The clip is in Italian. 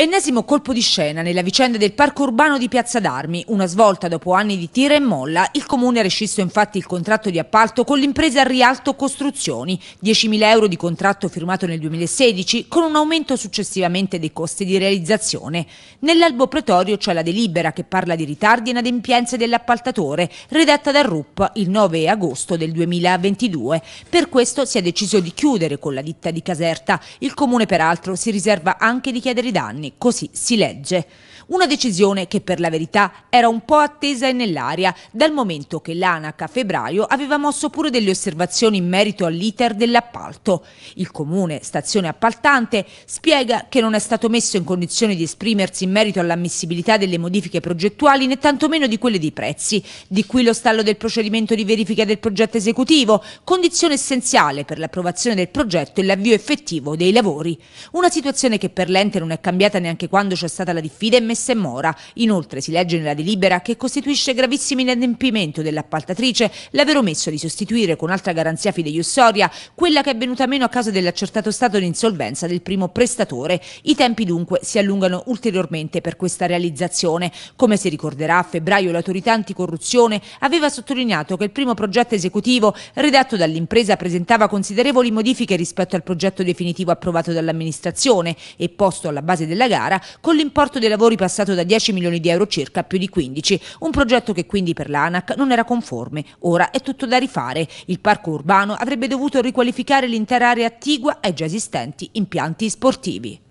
Ennesimo colpo di scena nella vicenda del parco urbano di Piazza d'Armi. Una svolta dopo anni di tira e molla, il comune ha rescisso infatti il contratto di appalto con l'impresa Rialto Costruzioni, 10.000 euro di contratto firmato nel 2016 con un aumento successivamente dei costi di realizzazione. Nell'albo pretorio c'è la delibera che parla di ritardi e inadempienze dell'appaltatore, redatta dal RUP il 9 agosto del 2022. Per questo si è deciso di chiudere con la ditta di Caserta. Il comune peraltro si riserva anche di chiedere i danni giorni, così si legge. Una decisione che per la verità era un po' attesa e nell'aria, dal momento che l'ANAC a febbraio aveva mosso pure delle osservazioni in merito all'iter dell'appalto. Il comune, stazione appaltante, spiega che non è stato messo in condizione di esprimersi in merito all'ammissibilità delle modifiche progettuali né tantomeno di quelle dei prezzi, di cui lo stallo del procedimento di verifica del progetto esecutivo, condizione essenziale per l'approvazione del progetto e l'avvio effettivo dei lavori. Una situazione che per l'ente non è cambiata stata neanche quando c'è stata la diffida e messa in mora. Inoltre si legge nella delibera che costituisce gravissimo inadempimento dell'appaltatrice l'aver omesso di sostituire con altra garanzia fideiussoria quella che è venuta meno a causa dell'accertato stato di insolvenza del primo prestatore. I tempi dunque si allungano ulteriormente per questa realizzazione. Come si ricorderà, a febbraio l'autorità anticorruzione aveva sottolineato che il primo progetto esecutivo redatto dall'impresa presentava considerevoli modifiche rispetto al progetto definitivo approvato dall'amministrazione e posto alla base della gara con l'importo dei lavori passato da 10 milioni di euro circa a più di 15, un progetto che quindi per l'ANAC non era conforme. Ora è tutto da rifare. Il parco urbano avrebbe dovuto riqualificare l'intera area attigua ai già esistenti impianti sportivi.